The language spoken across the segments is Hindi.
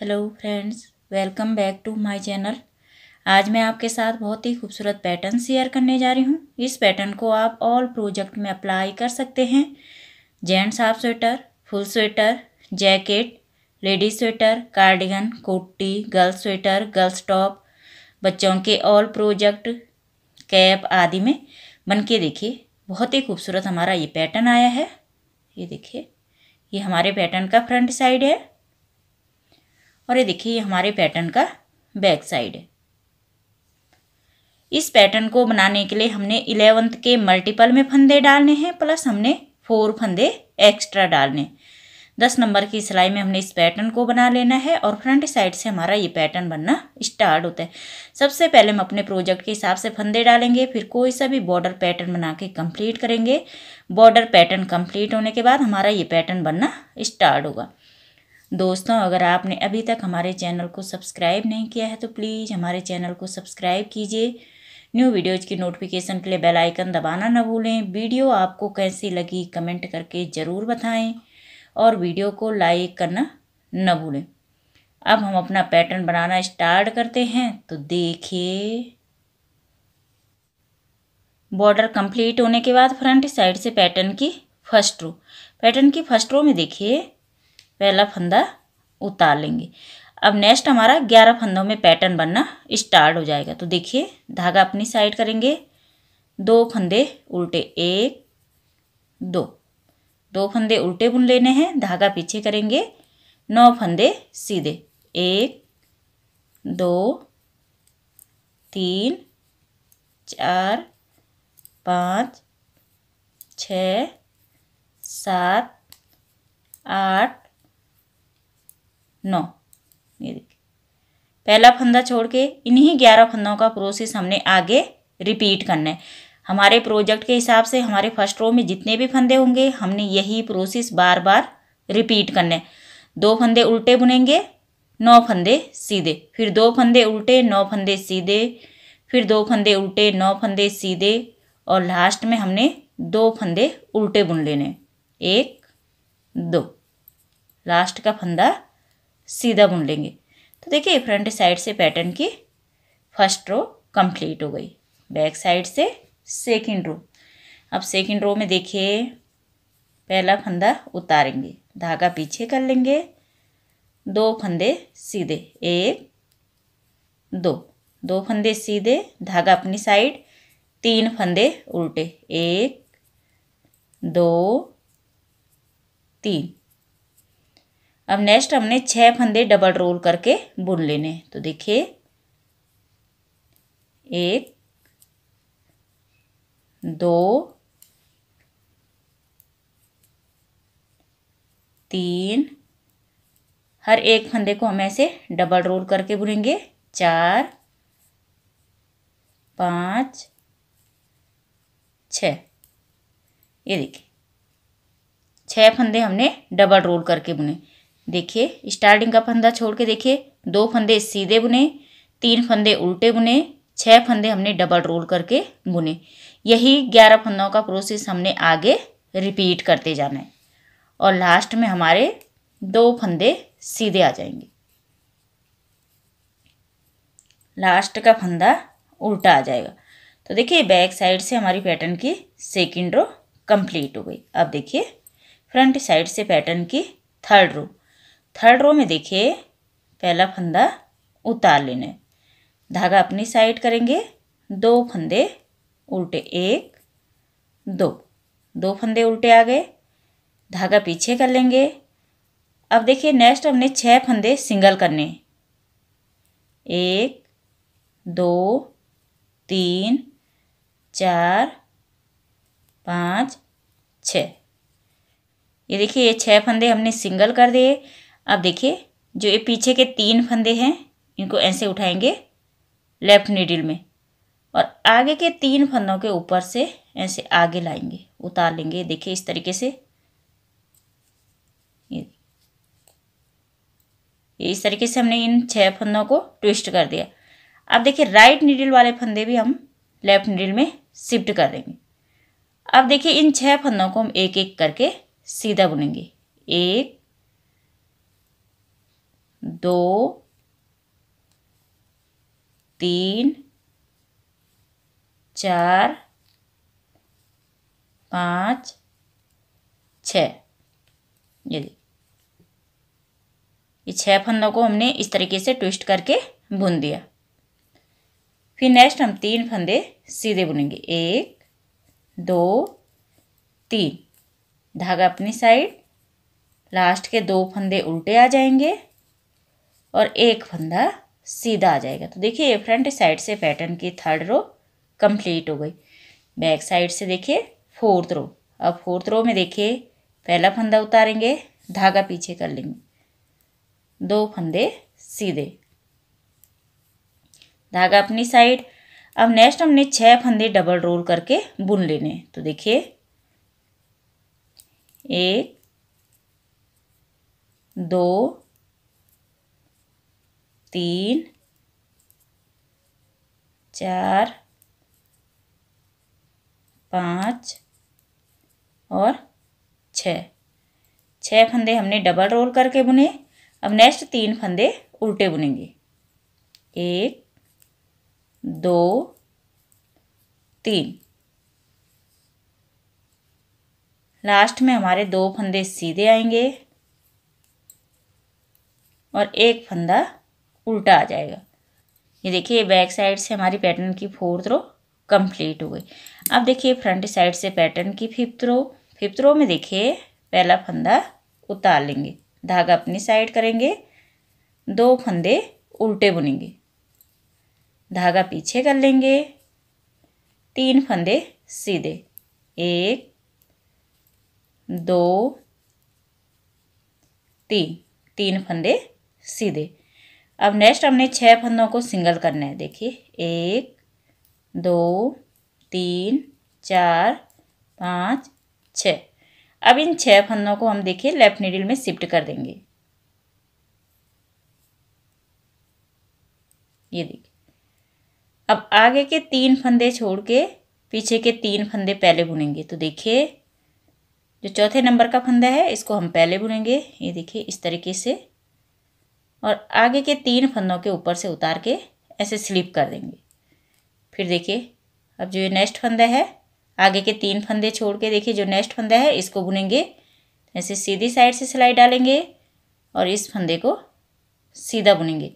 hello friends welcome back to my channel आज मैं आपके साथ बहुत ही खूबसूरत पैटर्न शेयर करने जा रही हूँ इस पैटर्न को आप ऑल प्रोजेक्ट में अप्लाई कर सकते हैं gents half sweater full sweater jacket ladies sweater cardigan कोटी गर्ल्स स्वेटर गर्ल्स टॉप बच्चों के ऑल प्रोजेक्ट कैप आदि में बन के देखिए बहुत ही खूबसूरत हमारा ये पैटर्न आया है ये देखिए ये हमारे पैटर्न का फ्रंट साइड है और ये देखिए ये हमारे पैटर्न का बैक साइड है इस पैटर्न को बनाने के लिए हमने इलेवंथ के मल्टीपल में फंदे डालने हैं प्लस हमने फोर फंदे एक्स्ट्रा डालने दस नंबर की सिलाई में हमने इस पैटर्न को बना लेना है और फ्रंट साइड से हमारा ये पैटर्न बनना स्टार्ट होता है सबसे पहले हम अपने प्रोजेक्ट के हिसाब से फंदे डालेंगे फिर कोई सा भी बॉर्डर पैटर्न बना के कम्प्लीट करेंगे बॉर्डर पैटर्न कम्प्लीट होने के बाद हमारा ये पैटर्न बनना स्टार्ट होगा दोस्तों अगर आपने अभी तक हमारे चैनल को सब्सक्राइब नहीं किया है तो प्लीज़ हमारे चैनल को सब्सक्राइब कीजिए न्यू वीडियोज़ की नोटिफिकेशन के लिए बेल आइकन दबाना ना भूलें वीडियो आपको कैसी लगी कमेंट करके ज़रूर बताएं और वीडियो को लाइक करना न भूलें अब हम अपना पैटर्न बनाना स्टार्ट करते हैं तो देखिए बॉर्डर कंप्लीट होने के बाद फ्रंट साइड से पैटर्न की फर्स्ट रो पैटर्न की फर्स्ट रो में देखिए पहला फंदा उतार लेंगे अब नेक्स्ट हमारा ग्यारह फंदों में पैटर्न बनना स्टार्ट हो जाएगा तो देखिए धागा अपनी साइड करेंगे दो फंदे उल्टे एक दो दो फंदे उल्टे बुन लेने हैं धागा पीछे करेंगे नौ फंदे सीधे एक दो तीन चार पाँच छ सात आठ नौ ये देखिए पहला फंदा छोड़ के इन्हीं ग्यारह फंदों का प्रोसेस हमने आगे रिपीट करना है हमारे प्रोजेक्ट के हिसाब से हमारे फर्स्ट रो में जितने भी फंदे होंगे हमने यही प्रोसेस बार बार रिपीट करना है दो फंदे उल्टे बुनेंगे नौ फंदे सीधे फिर दो फंदे उल्टे नौ फंदे सीधे फिर दो फंदे उल्टे नौ फंदे सीधे और लास्ट में हमने दो फंदे उल्टे बुन लेने एक दो लास्ट का फंदा सीधा बुन लेंगे तो देखिए फ्रंट साइड से पैटर्न की फर्स्ट रो कंप्लीट हो गई बैक साइड से सेकंड रो अब सेकंड रो में देखिए पहला फंदा उतारेंगे धागा पीछे कर लेंगे दो फंदे सीधे एक दो दो फंदे सीधे धागा अपनी साइड तीन फंदे उल्टे एक दो तीन अब नेक्स्ट हमने छः फंदे डबल रोल करके बुन लेने तो देखिए एक दो तीन हर एक फंदे को हम ऐसे डबल रोल करके बुनेंगे चार पाँच छ ये देखिए छः फंदे हमने डबल रोल करके बुने देखिए स्टार्टिंग का फंदा छोड़ के देखिए दो फंदे सीधे बुने तीन फंदे उल्टे बुने छः फंदे हमने डबल रोल करके बुने यही ग्यारह फंदों का प्रोसेस हमने आगे रिपीट करते जाना है और लास्ट में हमारे दो फंदे सीधे आ जाएंगे लास्ट का फंदा उल्टा आ जाएगा तो देखिए बैक साइड से हमारी पैटर्न की सेकेंड रो कंप्लीट हो गई अब देखिए फ्रंट साइड से पैटर्न की थर्ड रो थर्ड रो में देखिए पहला फंदा उतार लेना धागा अपनी साइड करेंगे दो फंदे उल्टे एक दो दो फंदे उल्टे आ गए धागा पीछे कर लेंगे अब देखिए नेक्स्ट हमने छः फंदे सिंगल करने एक दो तीन चार पाँच छ ये देखिए ये छः फंदे हमने सिंगल कर दिए अब देखिए जो ये पीछे के तीन फंदे हैं इनको ऐसे उठाएंगे लेफ्ट नीडल में और आगे के तीन फंदों के ऊपर से ऐसे आगे लाएंगे उतार लेंगे देखिए इस तरीके से ये इस तरीके से हमने इन छह फंदों को ट्विस्ट कर दिया अब देखिए राइट नीडल वाले फंदे भी हम लेफ्ट नीडल में शिफ्ट कर देंगे अब देखिए इन छह फंदों को हम एक एक करके सीधा बुनेंगे एक दो तीन चार पाँच छ ये छह छः फंदों को हमने इस तरीके से ट्विस्ट करके बुन दिया फिर नेक्स्ट हम तीन फंदे सीधे बुनेंगे एक दो तीन धागा अपनी साइड लास्ट के दो फंदे उल्टे आ जाएंगे और एक फंदा सीधा आ जाएगा तो देखिए फ्रंट साइड से पैटर्न की थर्ड रो कंप्लीट हो गई बैक साइड से देखिए फोर्थ रो अब फोर्थ रो में देखिए पहला फंदा उतारेंगे धागा पीछे कर लेंगे दो फंदे सीधे धागा अपनी साइड अब नेक्स्ट हमने छह फंदे डबल रोल करके बुन लेने तो देखिए एक दो तीन चार पाँच और छ छः फंदे हमने डबल रोल करके बुने अब नेक्स्ट तीन फंदे उल्टे बुनेंगे एक दो तीन लास्ट में हमारे दो फंदे सीधे आएंगे और एक फंदा उल्टा आ जाएगा ये देखिए बैक साइड से हमारी पैटर्न की फोर्थ रो कंप्लीट हो गई अब देखिए फ्रंट साइड से पैटर्न की फिफ्थ रो फिफ्थ रो में देखिए पहला फंदा उतार लेंगे धागा अपनी साइड करेंगे दो फंदे उल्टे बुनेंगे धागा पीछे कर लेंगे तीन फंदे सीधे एक दो तीन तीन फंदे सीधे अब नेक्स्ट हमने छः फंदों को सिंगल करना है देखिए एक दो तीन चार पाँच छ अब इन छः फंदों को हम देखिए लेफ्ट नीडल में शिफ्ट कर देंगे ये देखिए अब आगे के तीन फंदे छोड़ के पीछे के तीन फंदे पहले बुनेंगे तो देखिए जो चौथे नंबर का फंदा है इसको हम पहले बुनेंगे ये देखिए इस तरीके से और आगे के तीन फंदों के ऊपर से उतार के ऐसे स्लिप कर देंगे फिर देखिए अब जो ये नेक्स्ट फंदा है आगे के तीन फंदे छोड़ के देखिए जो नेक्स्ट फंदा है इसको बुनेंगे ऐसे सीधी साइड से सिलाई डालेंगे और इस फंदे को सीधा बुनेंगे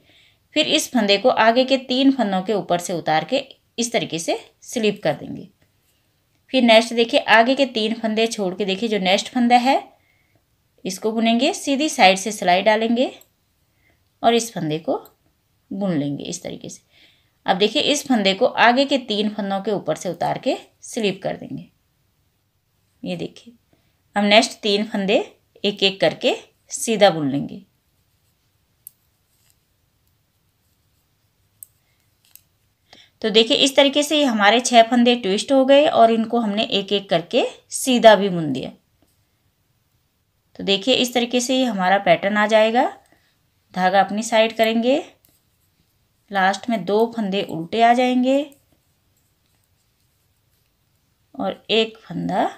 फिर इस फंदे को आगे के तीन फंदों के ऊपर से उतार के इस तरीके से स्लिप कर देंगे फिर नेक्स्ट देखिए आगे के तीन फंदे छोड़ के देखिए जो नेक्स्ट फंदा है इसको बुनेंगे सीधी साइड से सिलाई डालेंगे और इस फंदे को बुन लेंगे इस तरीके से अब देखिए इस फंदे को आगे के तीन फंदों के ऊपर से उतार के स्लिप कर देंगे ये देखिए अब नेक्स्ट तीन फंदे एक एक करके सीधा बुन लेंगे तो देखिए इस तरीके से हमारे छह फंदे ट्विस्ट हो गए और इनको हमने एक एक करके सीधा भी बुन दिया तो देखिए इस तरीके से ये हमारा पैटर्न आ जाएगा धागा अपनी साइड करेंगे लास्ट में दो फंदे उल्टे आ जाएंगे और एक फंदा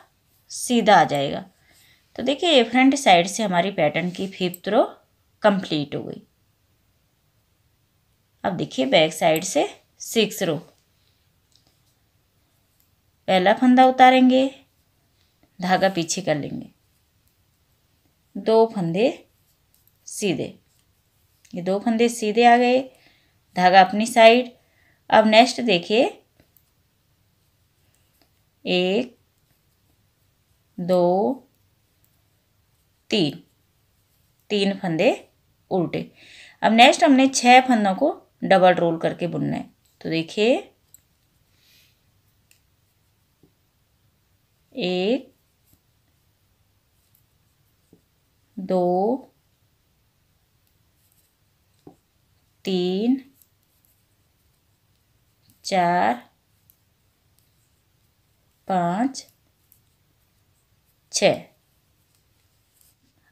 सीधा आ जाएगा तो देखिए ये फ्रंट साइड से हमारी पैटर्न की फिफ्थ रो कंप्लीट हो गई अब देखिए बैक साइड से सिक्स रो पहला फंदा उतारेंगे धागा पीछे कर लेंगे दो फंदे सीधे ये दो फंदे सीधे आ गए धागा अपनी साइड अब नेक्स्ट देखिए एक दो तीन तीन फंदे उल्टे अब नेक्स्ट हमने छह फंदों को डबल रोल करके बुनना है तो देखिए एक दो तीन चार पाँच छ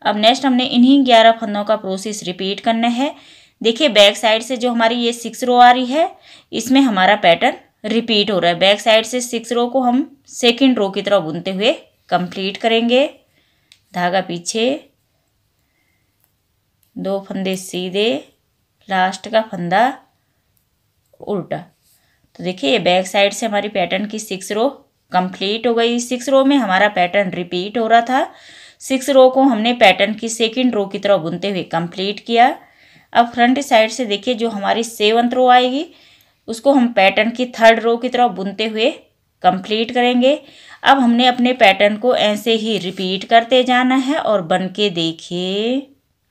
अब नेक्स्ट हमने इन्हीं ग्यारह फंदों का प्रोसेस रिपीट करना है देखिए बैक साइड से जो हमारी ये सिक्स रो आ रही है इसमें हमारा पैटर्न रिपीट हो रहा है बैक साइड से सिक्स रो को हम सेकंड रो की तरह बुनते हुए कंप्लीट करेंगे धागा पीछे दो फंदे सीधे लास्ट का फंदा उल्टा तो देखिए ये बैक साइड से हमारी पैटर्न की सिक्स रो कंप्लीट हो गई सिक्स रो में हमारा पैटर्न रिपीट हो रहा था सिक्स रो को हमने पैटर्न की सेकेंड रो की तरह बुनते हुए कंप्लीट किया अब फ्रंट साइड से देखिए जो हमारी सेवन्थ रो आएगी उसको हम पैटर्न की थर्ड रो की तरह बुनते हुए कंप्लीट करेंगे अब हमने अपने पैटर्न को ऐसे ही रिपीट करते जाना है और बन के देखिए